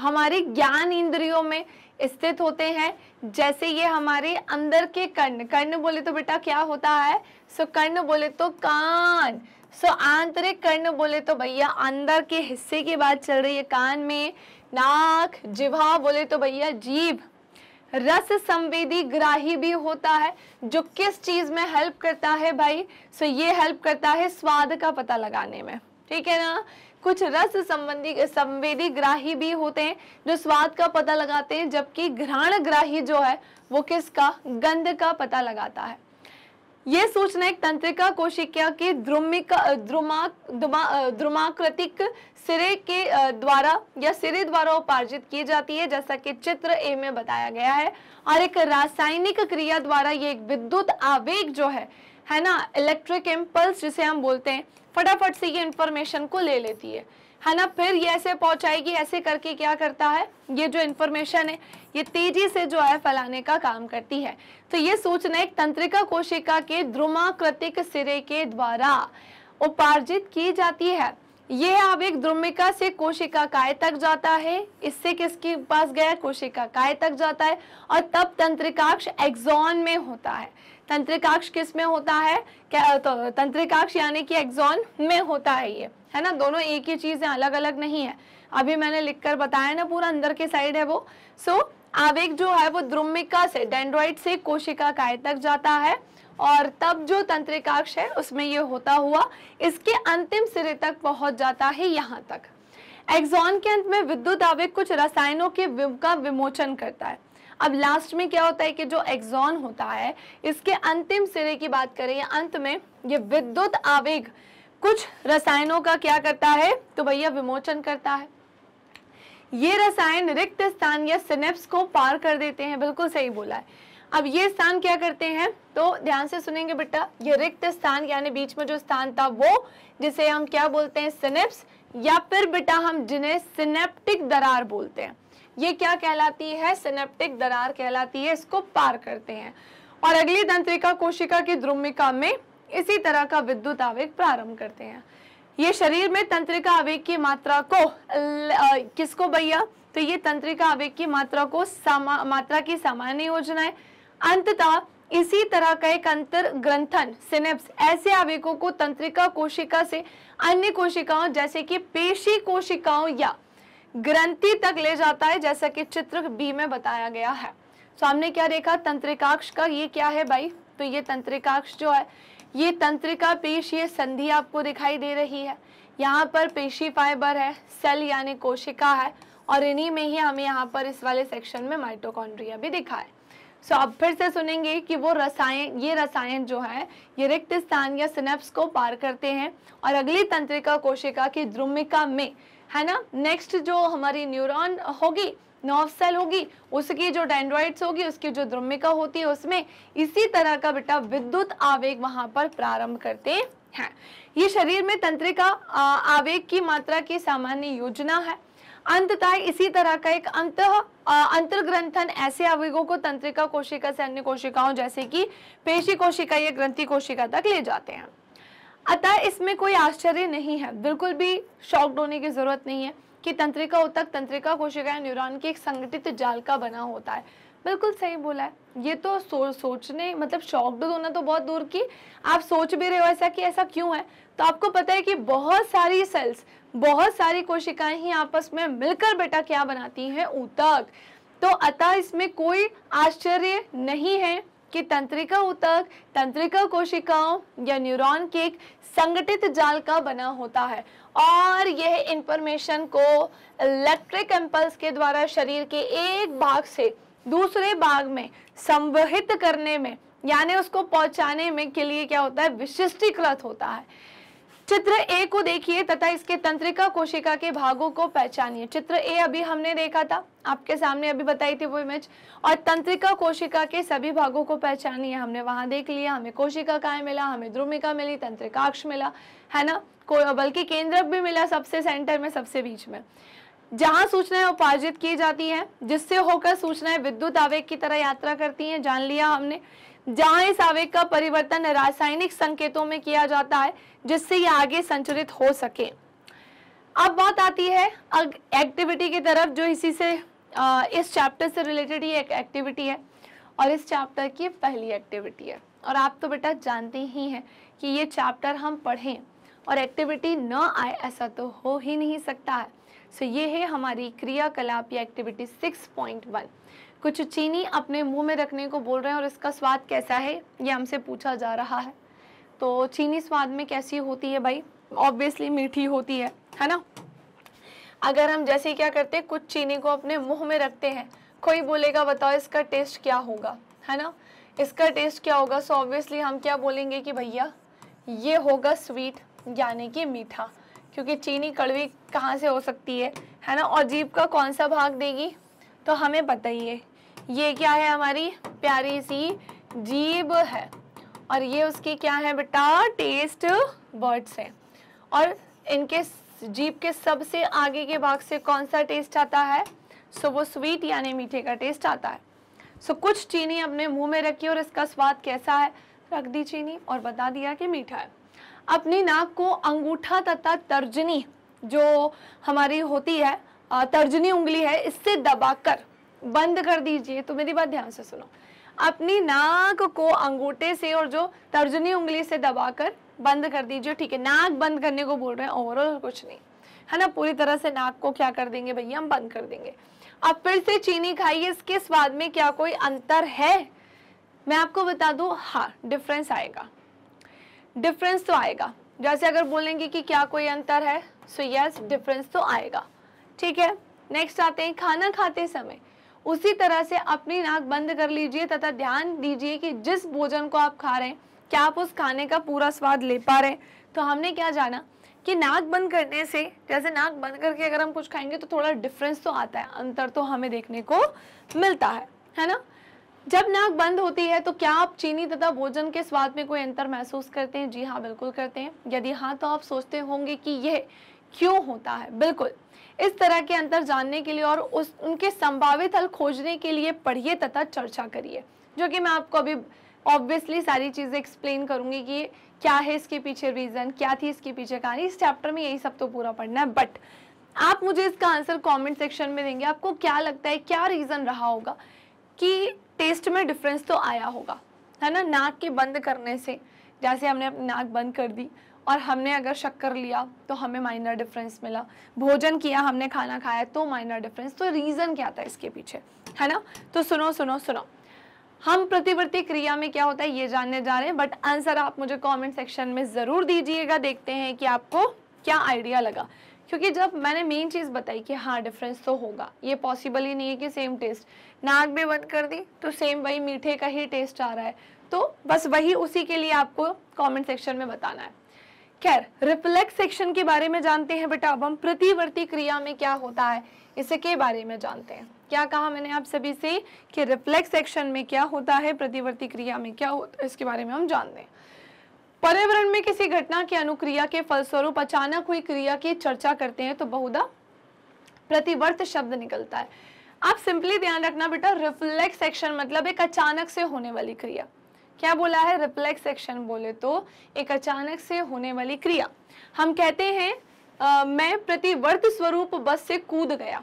हमारे ज्ञान इंद्रियों में स्थित होते हैं जैसे ये हमारे अंदर के कर्ण कर्ण बोले तो बेटा क्या होता है सो कर्ण बोले तो कान सो so, आंतरिक कर्ण बोले तो भैया अंदर के हिस्से की बात चल रही है कान में नाक जिभा बोले तो भैया जीभ रस संवेदी ग्राही भी होता है जो किस चीज में हेल्प करता है भाई सो so, ये हेल्प करता है स्वाद का पता लगाने में ठीक है ना कुछ रस संबंधी संवेदी ग्राही भी होते हैं जो स्वाद का पता लगाते हैं जबकि घ्राण ग्राही जो है वो किसका गंध का पता लगाता है ये सूचना एक तंत्रिका कोशिका के द्रुमाकृतिक सिरे के द्वारा या सिरे द्वारा उपार्जित की जाती है जैसा कि चित्र ए में बताया गया है और एक रासायनिक क्रिया द्वारा ये एक विद्युत आवेग जो है है ना इलेक्ट्रिक इम्पल्स जिसे हम बोलते हैं फटाफट से ये इंफॉर्मेशन को ले लेती है है ना फिर ये ऐसे पहुंचाएगी ऐसे करके क्या करता है ये जो इन्फॉर्मेशन है ये तेजी से जो है फैलाने का काम करती है तो ये सूचना एक तंत्रिका कोशिका के द्रुमाकृतिक सिरे के द्वारा उपार्जित की जाती है ये अब एक द्रुमिका से कोशिका काय तक जाता है इससे किसके पास गया कोशिका काय तक जाता है और तब तंत्रिकाक्ष एक्सॉन में होता है तंत्रिकाक्ष किस में होता है क्या तो, तंत्रिकाक्ष यानी कि एक्सॉन में होता है ये है ना दोनों एक ही चीज़ है अलग अलग नहीं है अभी मैंने लिख कर बताया ना पूरा अंदर के साइड है वो सो so, आवेग जो है वो द्रुमिका से डेंड्रॉइड से कोशिका काय तक जाता है और तब जो तंत्रिकाक्ष है उसमें ये होता हुआ इसके अंतिम सिरे तक पहुंच जाता है यहाँ तक एक्सॉन के अंत में विद्युत आवेग कुछ रसायनों के का विमोचन करता है अब लास्ट में क्या होता है कि जो एक्सॉन होता है इसके अंतिम सिरे की बात करें अंत में ये विद्युत आवेग कुछ रसायनों का क्या करता है तो भैया विमोचन करता है ये रसायन रिक्त स्थान या सिनेप्स को पार कर देते हैं बिल्कुल सही बोला है अब ये स्थान क्या करते हैं तो ध्यान से सुनेंगे बेटा ये रिक्त स्थान यानी बीच में जो स्थान था वो जिसे हम क्या बोलते हैं सिनेप्स या फिर बेटा हम जिन्हें सिनेप्टिक दरार बोलते हैं ये क्या कहलाती है सिनेप्टिक दरार कहलाती है इसको पार करते हैं और अगली तंत्रिका कोशिका की द्रुमिका में इसी तरह का विद्युत आवेग प्रारंभ करते हैं ये शरीर में तंत्रिका आवेग की मात्रा को किसको भैया तो ये तंत्रिका आवेग की मात्रा को सामा, मात्रा की सामान्य योजना है अंततः इसी तरह का एक अंतर ग्रंथन सिनेप्स ऐसे आवेगों को तंत्रिका कोशिका से अन्य कोशिकाओं जैसे कि पेशी कोशिकाओं या ग्रंथि तक ले जाता है जैसा कि चित्र बी में बताया गया है सामने क्या देखा तंत्रिकाक्ष का ये क्या है भाई तो ये तंत्रिकाक्ष जो है ये तंत्रिका पेश ये संधि आपको दिखाई दे रही है यहाँ पर पेशी फाइबर है सेल यानी कोशिका है और इन्हीं में ही हमें यहाँ पर इस वाले सेक्शन में माइटोकॉन्ड्रिया भी दिखा है सो so, अब फिर से सुनेंगे कि वो रसायन ये रसायन जो है ये रिक्त स्थान या सिनेप्स को पार करते हैं और अगली तंत्रिका कोशिका की द्रुमिका में है ना नेक्स्ट जो हमारी न्यूरॉन होगी नर्व सेल होगी उसकी जो डेंड्रॉइड्स होगी उसकी जो द्रुमिका होती है उसमें इसी तरह का बेटा विद्युत आवेग वहां पर प्रारंभ करते हैं ये शरीर में तंत्रिका आवेग की मात्रा की सामान्य योजना है अंततः इसी तरह का एक अंत अंतर्ग्रंथन ऐसे आवेगों को तंत्रिका कोशिका से अन्य कोशिकाओं जैसे कि पेशी कोशिका या ग्रंथि कोशिका तक ले जाते हैं अतः इसमें कोई आश्चर्य नहीं है बिल्कुल भी शॉक्ड होने की ज़रूरत नहीं है कि तंत्रिका उतक तंत्रिका कोशिकाएं न्यूरॉन की एक संगठित जाल का बना होता है बिल्कुल सही बोला है ये तो सो, सोचने मतलब शॉक्ड होना तो बहुत दूर की आप सोच भी रहे हो ऐसा कि ऐसा क्यों है तो आपको पता है कि बहुत सारी सेल्स बहुत सारी कोशिकाएं ही आपस में मिलकर बेटा क्या बनाती हैं ऊतक तो अतः इसमें कोई आश्चर्य नहीं है कि तंत्रिका ऊतक तंत्रिका कोशिकाओं या न्यूरॉन के एक संगठित जाल का बना होता है और यह इंफॉर्मेशन को इलेक्ट्रिक एम्पल्स के द्वारा शरीर के एक भाग से दूसरे भाग में संवहित करने में यानी उसको पहुंचाने में के लिए क्या होता है विशिष्टीकृत होता है चित्र ए को देखिए तथा इसके तंत्रिका कोशिका के भागों को पहचानिए चित्र ए अभी हमने देखा था आपके सामने अभी बताई थी वो इमेज और तंत्रिका कोशिका के सभी भागों को पहचानिए हमने वहां देख लिया हमें कोशिका काय मिला हमें द्रुमिका मिली तंत्रिकाक्ष मिला है ना कोई बल्कि केंद्रक भी मिला सबसे सेंटर में सबसे बीच में जहां सूचनाएं उपार्जित की जाती हैं जिससे होकर सूचनाएं विद्युत आवेग की तरह यात्रा करती हैं जान लिया हमने जहां इस आवेग का परिवर्तन रासायनिक संकेतों में किया जाता है जिससे ये आगे संचरित हो सके अब बात आती है एक्टिविटी की तरफ जो इसी से इस चैप्टर से रिलेटेड ये एक एक्टिविटी है और इस चैप्टर की पहली एक्टिविटी है और आप तो बेटा जानते ही हैं कि ये चैप्टर हम पढ़ें और एक्टिविटी न आए ऐसा तो हो ही नहीं सकता है सो so ये है हमारी क्रियाकलाप या एक्टिविटी सिक्स पॉइंट वन कुछ चीनी अपने मुंह में रखने को बोल रहे हैं और इसका स्वाद कैसा है ये हमसे पूछा जा रहा है तो चीनी स्वाद में कैसी होती है भाई ऑब्वियसली मीठी होती है है ना अगर हम जैसे क्या करते हैं कुछ चीनी को अपने मुंह में रखते हैं कोई बोलेगा बताओ इसका टेस्ट क्या होगा है ना इसका टेस्ट क्या होगा सो so ऑब्वियसली हम क्या बोलेंगे कि भैया ये होगा स्वीट यानी कि मीठा क्योंकि चीनी कड़वी कहाँ से हो सकती है है ना और जीभ का कौन सा भाग देगी तो हमें बताइए ये क्या है हमारी प्यारी सी जीभ है और ये उसकी क्या है बेटा टेस्ट बर्ड्स है और इनके जीभ के सबसे आगे के भाग से कौन सा टेस्ट आता है सो वो स्वीट यानी मीठे का टेस्ट आता है सो कुछ चीनी अपने मुंह में रखी और इसका स्वाद कैसा है रख दी चीनी और बता दिया कि मीठा है अपनी नाक को अंगूठा तथा तर्जनी जो हमारी होती है तर्जनी उंगली है इससे दबाकर बंद कर दीजिए तो मेरी बात ध्यान से सुनो अपनी नाक को अंगूठे से और जो तर्जनी उंगली से दबाकर बंद कर दीजिए ठीक है नाक बंद करने को बोल रहे हैं ओवरऑल कुछ नहीं है ना पूरी तरह से नाक को क्या कर देंगे भैया हम बंद कर देंगे अब फिर से चीनी खाइए इसके स्वाद में क्या कोई अंतर है मैं आपको बता दू हाँ डिफरेंस आएगा डिफरेंस तो आएगा जैसे अगर बोलेंगे कि क्या कोई अंतर है सो यस डिफरेंस तो आएगा ठीक है नेक्स्ट आते हैं खाना खाते समय उसी तरह से अपनी नाक बंद कर लीजिए तथा ध्यान दीजिए कि जिस भोजन को आप खा रहे हैं क्या आप उस खाने का पूरा स्वाद ले पा रहे हैं तो हमने क्या जाना कि नाक बंद करने से जैसे नाक बंद करके अगर हम कुछ खाएंगे तो थोड़ा डिफरेंस तो आता है अंतर तो हमें देखने को मिलता है है ना जब नाक बंद होती है तो क्या आप चीनी तथा भोजन के स्वाद में कोई अंतर महसूस करते हैं जी हाँ बिल्कुल करते हैं यदि हाँ तो आप सोचते होंगे कि यह क्यों होता है बिल्कुल इस तरह के अंतर जानने के लिए और उस उनके संभावित हल खोजने के लिए पढ़िए तथा चर्चा करिए जो कि मैं आपको अभी ऑब्वियसली सारी चीज़ें एक्सप्लेन करूंगी कि क्या है इसके पीछे रीज़न क्या थी इसके पीछे कहानी इस चैप्टर में यही सब तो पूरा पढ़ना है बट आप मुझे इसका आंसर कमेंट सेक्शन में देंगे आपको क्या लगता है क्या रीज़न रहा होगा कि टेस्ट में डिफरेंस तो आया होगा है ना नाक के बंद करने से जैसे हमने अपनी नाक बंद कर दी और हमने अगर शक्कर लिया तो हमें माइनर डिफरेंस मिला भोजन किया हमने खाना खाया तो माइनर डिफरेंस तो रीज़न क्या था इसके पीछे है ना तो सुनो सुनो सुनो हम प्रतिवर्ती क्रिया में क्या होता है ये जानने जा रहे हैं बट आंसर आप मुझे कमेंट सेक्शन में ज़रूर दीजिएगा देखते हैं कि आपको क्या आइडिया लगा क्योंकि जब मैंने मेन चीज़ बताई कि हाँ डिफरेंस तो होगा ये पॉसिबल ही नहीं है कि सेम टेस्ट नाक भी बंद कर दी तो सेम वही मीठे का ही टेस्ट आ रहा है तो बस वही उसी के लिए आपको कमेंट सेक्शन में बताना है खैर रिफ्लेक्स सेक्शन के बारे में जानते हैं बेटा अब हम प्रतिवर्ती क्रिया में क्या होता है इसे के बारे में जानते हैं क्या कहा मैंने आप सभी से कि रिफ्लेक्स सेक्शन में क्या होता है प्रतिवर्ती क्रिया में क्या होता है इसके बारे में हम जानते हैं पर्यावरण में किसी घटना के अनुक्रिया के फलस्वरूप अचानक हुई क्रिया की चर्चा करते हैं तो बहुधा प्रतिवर्त शब्द निकलता है आप सिंपली ध्यान रखना बेटा रिफ्लेक्स सेक्शन मतलब एक अचानक से होने वाली क्रिया क्या बोला है रिफ्लेक्स एक्शन बोले तो एक अचानक से होने वाली क्रिया हम कहते हैं आ, मैं प्रतिवर्त स्वरूप बस से कूद गया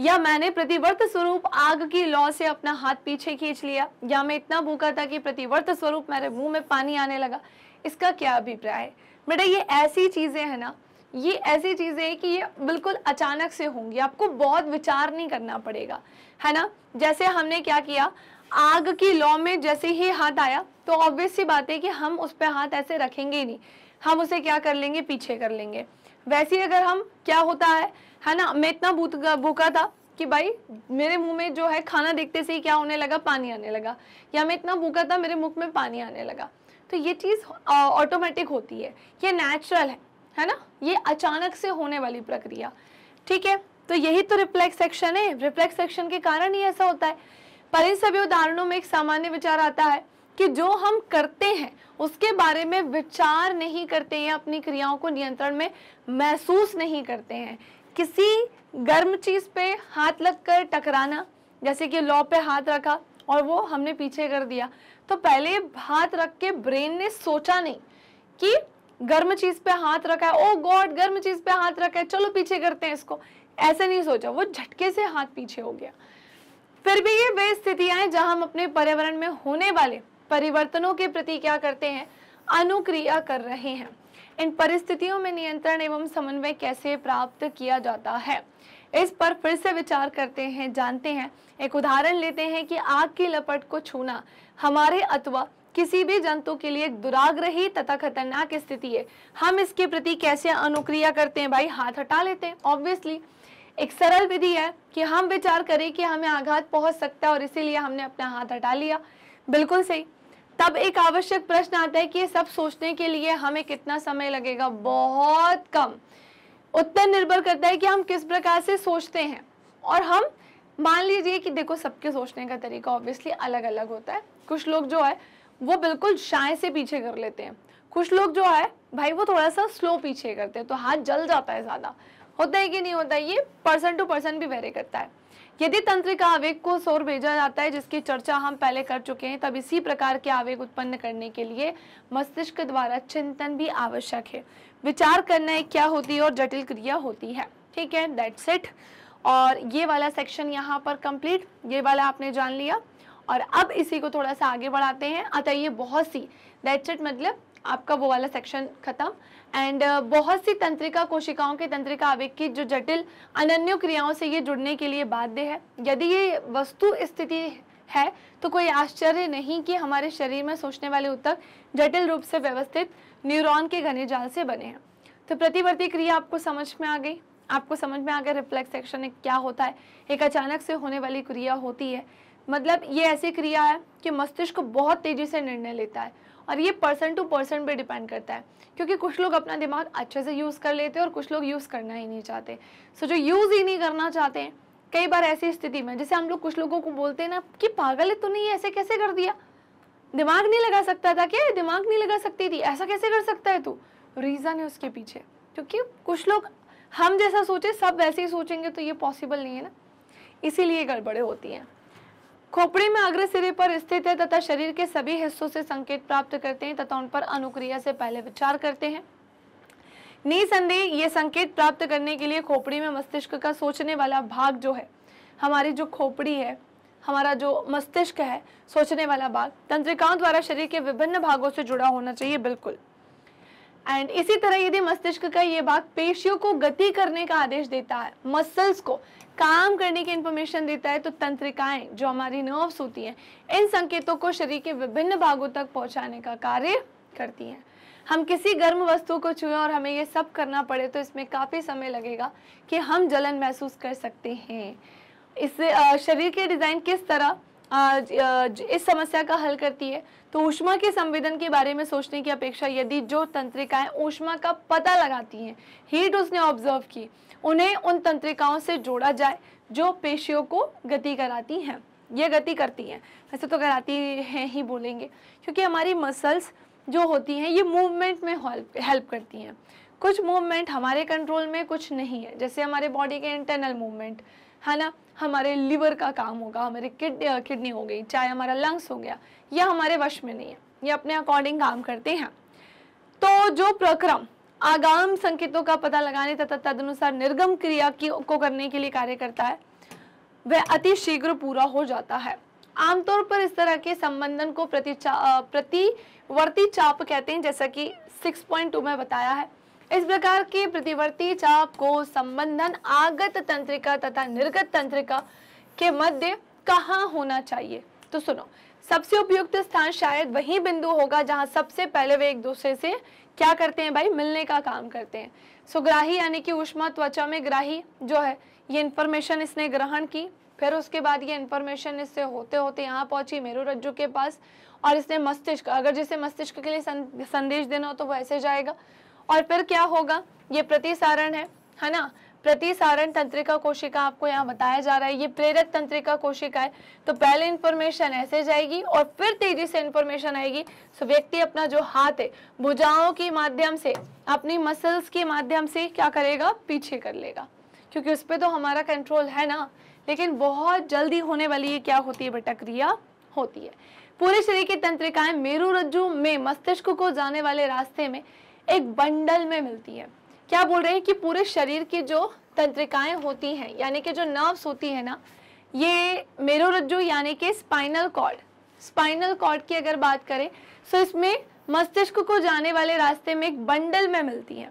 या मैंने प्रतिवर्त स्वरूप आग की लौ से अपना हाथ पीछे खींच लिया या मैं इतना भूखा था कि प्रतिवर्त स्वरूप मेरे मुंह में पानी आने लगा इसका क्या अभिप्राय है बेटा ये ऐसी चीज़ें हैं ना ये ऐसी चीज़ें हैं कि ये बिल्कुल अचानक से होंगी आपको बहुत विचार नहीं करना पड़ेगा है ना जैसे हमने क्या किया आग की लॉ में जैसे ही हाथ आया तो ऑब्वियस सी बात है कि हम उस पर हाथ ऐसे रखेंगे ही नहीं हम उसे क्या कर लेंगे पीछे कर लेंगे वैसे ही अगर हम क्या होता है है ना मैं इतना भूखा था कि भाई मेरे मुंह में जो है खाना देखते से ही क्या होने लगा पानी आने लगा या मैं इतना भूखा था मेरे मुख में पानी आने लगा तो ये चीज़ ऑटोमेटिक होती है ये नेचुरल है है ना ये अचानक से होने वाली प्रक्रिया ठीक है तो यही तो रिफ्लेक्स सेक्शन है रिफ्लेक्स सेक्शन के कारण ही ऐसा होता है पर इन सभी उदाहरणों में एक सामान्य विचार आता है कि जो हम करते हैं उसके बारे में विचार नहीं करते हैं अपनी क्रियाओं को नियंत्रण में महसूस नहीं करते हैं किसी गर्म चीज़ पे हाथ लगकर टकराना जैसे कि लॉ पे हाथ रखा और वो हमने पीछे कर दिया तो पहले हाथ रख के ब्रेन ने सोचा नहीं कि गर्म चीज़ पे हाथ रखा है ओ गॉड गर्म चीज़ पे हाथ रखा है चलो पीछे करते हैं इसको ऐसे नहीं सोचा वो झटके से हाथ पीछे हो गया फिर भी ये वे स्थितियां हैं जहां हम अपने पर्यावरण में होने वाले परिवर्तनों के प्रति क्या करते हैं अनुक्रिया कर रहे हैं इन परिस्थितियों में नियंत्रण एवं समन्वय कैसे प्राप्त किया जाता है इस पर फिर से विचार करते हैं जानते हैं एक उदाहरण लेते हैं कि आग की लपट को छूना हमारे अथवा किसी भी जंतु के लिए दुराग्रही तथा खतरनाक स्थिति है हम इसके प्रति कैसे अनुक्रिया करते हैं भाई हाथ हटा लेते हैं ऑब्वियसली एक सरल विधि है कि हम विचार करें कि हमें आघात पहुंच सकता है और इसीलिए हमने अपना हाथ हटा लिया बिल्कुल सही तब एक आवश्यक प्रश्न आता है कि ये सब सोचने के लिए हमें कितना समय लगेगा बहुत कम उत्तर निर्भर करता है कि हम किस प्रकार से सोचते हैं और हम मान लीजिए कि देखो सबके सोचने का तरीका ऑब्वियसली अलग अलग होता है कुछ लोग जो है वो बिल्कुल शाय से पीछे कर लेते हैं कुछ लोग जो है भाई वो थोड़ा सा स्लो पीछे करते हैं तो हाथ जल जाता है ज़्यादा होता है कि नहीं होता है ये पर्सन टू पर्सन भी वेरी करता है यदि तंत्रिका आवेग को सौर भेजा जाता है जिसकी चर्चा हम पहले कर चुके हैं तब इसी प्रकार के आवेग उत्पन्न करने के लिए मस्तिष्क द्वारा चिंतन भी आवश्यक है विचार करना है क्या होती है और जटिल क्रिया होती है ठीक है दैट्स इट और ये वाला सेक्शन यहाँ पर कंप्लीट ये वाला आपने जान लिया और अब इसी को थोड़ा सा आगे बढ़ाते हैं अतः ये बहुत सी दैट्स इट मतलब आपका वो वाला सेक्शन खत्म एंड uh, बहुत सी तंत्रिका कोशिकाओं के तंत्रिका आवेग की जो जटिल अनन्य क्रियाओं से ये जुड़ने के लिए बाध्य है यदि ये वस्तु स्थिति है तो कोई आश्चर्य नहीं कि हमारे शरीर में सोचने वाले उत्तक जटिल रूप से व्यवस्थित न्यूरॉन के घने जाल से बने हैं तो प्रतिवर्ती क्रिया आपको समझ में आ गई आपको समझ में आ गया रिफ्लेक्स एक्शन क्या होता है एक अचानक से होने वाली क्रिया होती है मतलब ये ऐसी क्रिया है कि मस्तिष्क बहुत तेजी से निर्णय लेता है और ये पर्सन टू पर्सन पे डिपेंड करता है क्योंकि कुछ लोग अपना दिमाग अच्छे से यूज़ कर लेते हैं और कुछ लोग यूज़ करना ही नहीं चाहते सो so, जो यूज़ ही नहीं करना चाहते हैं कई बार ऐसी स्थिति में जैसे हम लोग कुछ लोगों को बोलते हैं ना कि पागल है तूने ये ऐसे कैसे कर दिया दिमाग नहीं लगा सकता था क्या दिमाग नहीं लगा सकती थी ऐसा कैसे कर सकता है तू रीज़न है उसके पीछे क्योंकि कुछ लोग हम जैसा सोचे सब वैसे ही सोचेंगे तो ये पॉसिबल नहीं है ना इसीलिए गड़बड़े होती हैं खोपड़ी में अग्र सिरे पर स्थित है तथा शरीर के सभी हिस्सों से संकेत प्राप्त करते हैं तथा उन पर अनुक्रिया से पहले विचार करते हैं निसंदेह ये संकेत प्राप्त करने के लिए खोपड़ी में मस्तिष्क का सोचने वाला भाग जो है हमारी जो खोपड़ी है हमारा जो मस्तिष्क है सोचने वाला भाग तंत्रिकाओं द्वारा शरीर के विभिन्न भागों से जुड़ा होना चाहिए बिल्कुल एंड इसी तरह यदि मस्तिष्क का ये भाग पेशियों को गति करने का आदेश देता है मसल्स को काम करने की इंफॉर्मेशन देता है तो तंत्रिकाएं जो हमारी नर्व्स होती हैं इन संकेतों को शरीर के विभिन्न भागों तक पहुंचाने का कार्य करती हैं हम किसी गर्म वस्तु को छुए और हमें ये सब करना पड़े तो इसमें काफ़ी समय लगेगा कि हम जलन महसूस कर सकते हैं इससे शरीर के डिज़ाइन किस तरह इस समस्या का हल करती है तो ऊष्मा के संवेदन के बारे में सोचने की अपेक्षा यदि जो तंत्रिकाएं ऊष्मा का पता लगाती हैं हीट उसने ऑब्जर्व की उन्हें उन तंत्रिकाओं से जोड़ा जाए जो पेशियों को गति कराती हैं यह गति करती हैं वैसे तो कराती हैं ही बोलेंगे क्योंकि हमारी मसल्स जो होती हैं ये मूवमेंट में हेल्प करती हैं कुछ मूवमेंट हमारे कंट्रोल में कुछ नहीं है जैसे हमारे बॉडी के इंटरनल मूवमेंट है ना हमारे लिवर का काम होगा हमारे किड किडनी हो गई चाहे हमारा लंग्स हो गया यह हमारे वश में नहीं है ये अपने अकॉर्डिंग काम करते हैं तो जो प्रक्रम आगाम संकेतों का पता लगाने तथा तदनुसार निर्गम क्रिया की को करने के लिए कार्य करता है वह अति शीघ्र पूरा हो जाता है आमतौर पर इस तरह के संबंधन को प्रति चा, प्रतिवर्ती चाप कहते हैं जैसा कि 6.2 में बताया है इस प्रकार की प्रतिवर्ती चाप को संबंधन आगत तंत्रिका तथा निर्गत तंत्रिका के मध्य कहाँ होना चाहिए तो सुनो सबसे उपयुक्त स्थान शायद वही बिंदु होगा जहाँ सबसे पहले वे एक दूसरे से क्या करते हैं भाई मिलने का काम करते हैं सुग्राही यानी कि उष्मा त्वचा में ग्राही जो है ये इन्फॉर्मेशन इसने ग्रहण की फिर उसके बाद ये इन्फॉर्मेशन इससे होते होते यहाँ पहुंची मेरू रज्जु के पास और इसने मस्तिष्क अगर जिसे मस्तिष्क के लिए संदेश देना हो तो वो ऐसे जाएगा और फिर क्या होगा ये प्रतिसारण है है ना प्रतिसारण तंत्रिका कोशिका आपको यहाँ बताया जा रहा है ये प्रेरक तंत्रिका कोशिका है तो पहले इंफॉर्मेशन ऐसे जाएगी और फिर तेजी से इंफॉर्मेशन आएगी सो व्यक्ति अपना जो हाथ है भुजाओं के माध्यम से अपनी मसल्स के माध्यम से क्या करेगा पीछे कर लेगा क्योंकि उस पर तो हमारा कंट्रोल है ना लेकिन बहुत जल्दी होने वाली ये क्या होती है बटक्रिया होती है पूरे शरीर की तंत्रिकाएं मेरुरज्जु में मस्तिष्क को जाने वाले रास्ते में एक बंडल में मिलती है क्या बोल रहे हैं कि पूरे शरीर की जो तंत्रिकाएं होती हैं यानी कि जो नर्व्स होती है ना ये मेरुरज्जु यानी कि स्पाइनल कॉर्ड स्पाइनल कॉर्ड की अगर बात करें तो इसमें मस्तिष्क को जाने वाले रास्ते में एक बंडल में मिलती है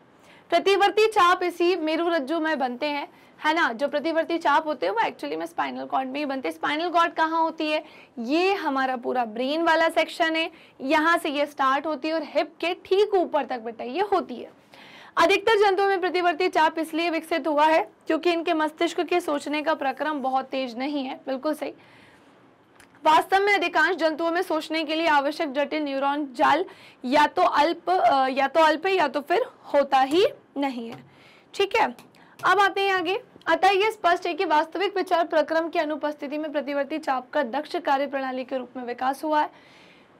प्रतिवर्ती चाप इसी मेरुरज्जु में बनते हैं है ना जो प्रतिवर्ती चाप होते हैं वो एक्चुअली में स्पाइनल कॉर्ड में ही बनते हैं स्पाइनल कॉर्ड कहाँ होती है ये हमारा पूरा ब्रेन वाला सेक्शन है यहाँ से ये स्टार्ट होती है और हिप के ठीक ऊपर तक बेटा ये होती है अधिकतर जंतुओं में प्रतिवर्ती चाप इसलिए विकसित हुआ है क्योंकि इनके मस्तिष्क के सोचने का प्रक्रम बहुत तेज नहीं है बिल्कुल सही वास्तव में अधिकांश जंतुओं में सोचने के लिए आवश्यक जटिल न्यूरॉन जाल या तो अल्प या तो अल्प या तो फिर होता ही नहीं है ठीक है अब आते हैं आगे अतः यह स्पष्ट है कि वास्तविक विचार प्रक्रम की अनुपस्थिति में प्रतिवर्ती चाप का दक्ष कार्य प्रणाली के रूप में विकास हुआ है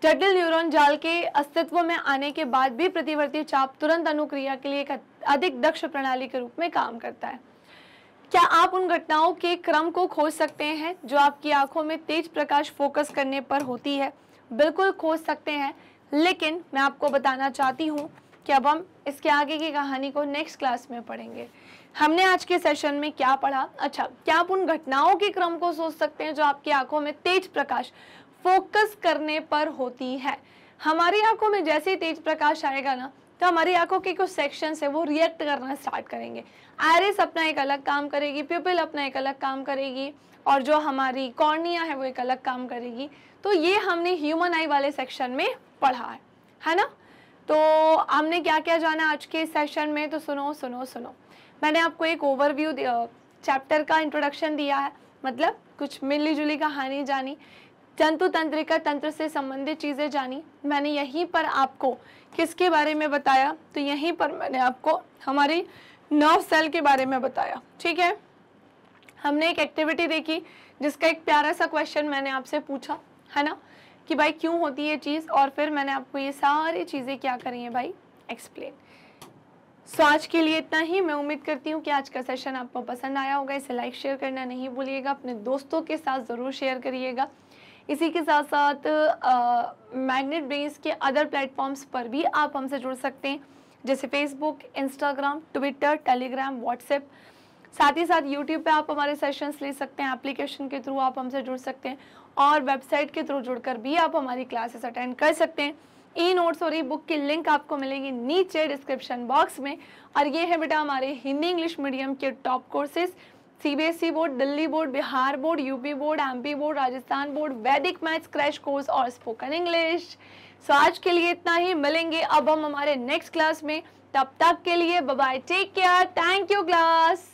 जटिल न्यूरॉन जाल के अस्तित्व में आने के बाद भी प्रतिवर्ती चाप तुरंत अनुक्रिया के लिए एक अधिक दक्ष प्रणाली के रूप में काम करता है क्या आप उन घटनाओं के क्रम को खोज सकते हैं जो आपकी आंखों में तेज प्रकाश फोकस करने पर होती है बिल्कुल खोज सकते हैं लेकिन मैं आपको बताना चाहती हूँ कि अब हम इसके आगे की कहानी को नेक्स्ट क्लास में पढ़ेंगे हमने आज के सेशन में क्या पढ़ा अच्छा क्या आप उन घटनाओं के क्रम को सोच सकते हैं जो आपकी आंखों में तेज प्रकाश फोकस करने पर होती है हमारी आंखों में जैसे ही तेज प्रकाश आएगा ना तो हमारी आंखों के कुछ सेक्शन है वो रिएक्ट करना स्टार्ट करेंगे आयरिस अपना एक अलग काम करेगी प्यूपिल अपना एक अलग काम करेगी और जो हमारी कॉर्निया है वो एक अलग काम करेगी तो ये हमने ह्यूमन आई वाले सेक्शन में पढ़ा है है ना तो हमने क्या क्या जाना आज के सेशन में तो सुनो सुनो सुनो मैंने आपको एक ओवरव्यू चैप्टर का इंट्रोडक्शन दिया है मतलब कुछ मिली जुली कहानी जानी जंतु तंत्रिका तंत्र से संबंधित चीज़ें जानी मैंने यहीं पर आपको किसके बारे में बताया तो यहीं पर मैंने आपको हमारी नर्व सेल के बारे में बताया ठीक है हमने एक एक्टिविटी देखी जिसका एक प्यारा सा क्वेश्चन मैंने आपसे पूछा है ना कि भाई क्यों होती है चीज़ और फिर मैंने आपको ये सारी चीज़ें क्या करी हैं भाई एक्सप्लेन सो आज के लिए इतना ही मैं उम्मीद करती हूँ कि आज का सेशन आपको पसंद आया होगा इसे लाइक शेयर करना नहीं भूलिएगा अपने दोस्तों के साथ ज़रूर शेयर करिएगा इसी के साथ साथ मैग्नेट बेस के अदर प्लेटफॉर्म्स पर भी आप हमसे जुड़ सकते हैं जैसे Facebook Instagram Twitter Telegram WhatsApp साथ ही साथ यूट्यूब पे आप हमारे सेशंस ले सकते हैं एप्लीकेशन के थ्रू आप हमसे जुड़ सकते हैं और वेबसाइट के थ्रू जुड़कर भी आप हमारी क्लासेस अटेंड कर सकते हैं ई नोट्स और ई बुक की लिंक आपको मिलेगी नीचे डिस्क्रिप्शन बॉक्स में और ये है बेटा हमारे हिंदी इंग्लिश मीडियम के top courses CBSE board Delhi board Bihar board UP board MP board Rajasthan board Vedic maths crash course और स्पोकन इंग्लिश सो आज के लिए इतना ही मिलेंगे अब हम हमारे नेक्स्ट क्लास में तब तक के लिए bye take care thank you class